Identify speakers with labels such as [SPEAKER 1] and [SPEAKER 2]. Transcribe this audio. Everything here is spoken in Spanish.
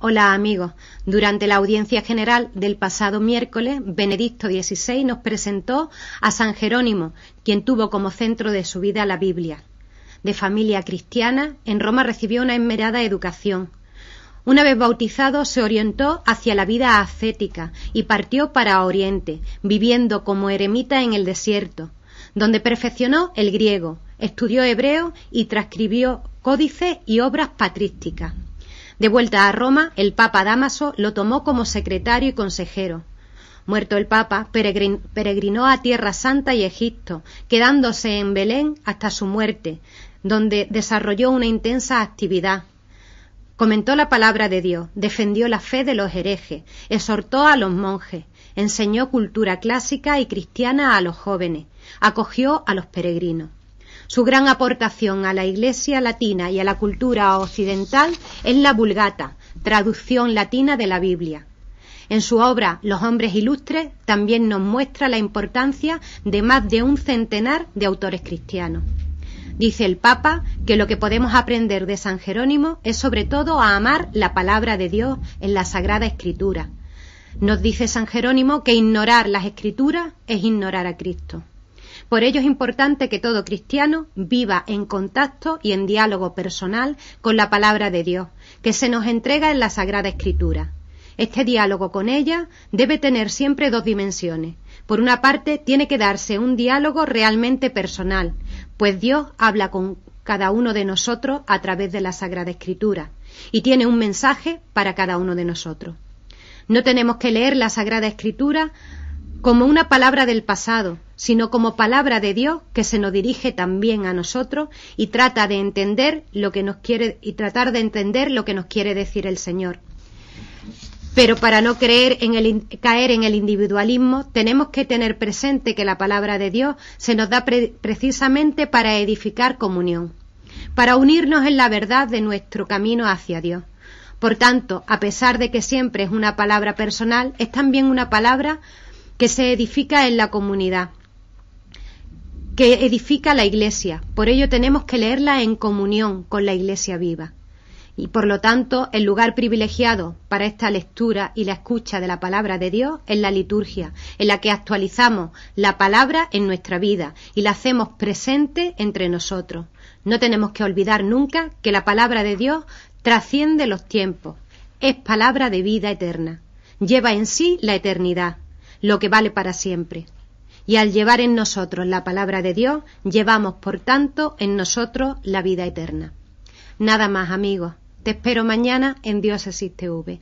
[SPEAKER 1] Hola amigos. Durante la audiencia general del pasado miércoles, Benedicto XVI nos presentó a San Jerónimo, quien tuvo como centro de su vida la Biblia. De familia cristiana, en Roma recibió una enmerada educación. Una vez bautizado, se orientó hacia la vida ascética y partió para Oriente, viviendo como eremita en el desierto, donde perfeccionó el griego, estudió hebreo y transcribió códices y obras patrísticas. De vuelta a Roma, el Papa Damaso lo tomó como secretario y consejero. Muerto el Papa, peregrinó a Tierra Santa y Egipto, quedándose en Belén hasta su muerte, donde desarrolló una intensa actividad. Comentó la palabra de Dios, defendió la fe de los herejes, exhortó a los monjes, enseñó cultura clásica y cristiana a los jóvenes, acogió a los peregrinos. Su gran aportación a la Iglesia latina y a la cultura occidental es la Vulgata, traducción latina de la Biblia. En su obra Los hombres ilustres también nos muestra la importancia de más de un centenar de autores cristianos. Dice el Papa que lo que podemos aprender de San Jerónimo es sobre todo a amar la palabra de Dios en la Sagrada Escritura. Nos dice San Jerónimo que ignorar las Escrituras es ignorar a Cristo. Por ello es importante que todo cristiano viva en contacto y en diálogo personal con la palabra de Dios, que se nos entrega en la Sagrada Escritura. Este diálogo con ella debe tener siempre dos dimensiones. Por una parte, tiene que darse un diálogo realmente personal, pues Dios habla con cada uno de nosotros a través de la Sagrada Escritura y tiene un mensaje para cada uno de nosotros. No tenemos que leer la Sagrada Escritura como una palabra del pasado, sino como palabra de Dios que se nos dirige también a nosotros y trata de entender lo que nos quiere y tratar de entender lo que nos quiere decir el Señor. Pero para no creer en el, caer en el individualismo, tenemos que tener presente que la palabra de Dios se nos da precisamente para edificar comunión, para unirnos en la verdad de nuestro camino hacia Dios. Por tanto, a pesar de que siempre es una palabra personal, es también una palabra que se edifica en la comunidad, que edifica la Iglesia. Por ello tenemos que leerla en comunión con la Iglesia viva. Y por lo tanto, el lugar privilegiado para esta lectura y la escucha de la palabra de Dios es la liturgia, en la que actualizamos la palabra en nuestra vida y la hacemos presente entre nosotros. No tenemos que olvidar nunca que la palabra de Dios trasciende los tiempos, es palabra de vida eterna, lleva en sí la eternidad lo que vale para siempre. Y al llevar en nosotros la palabra de Dios, llevamos, por tanto, en nosotros la vida eterna. Nada más, amigos. Te espero mañana en Dios Existe v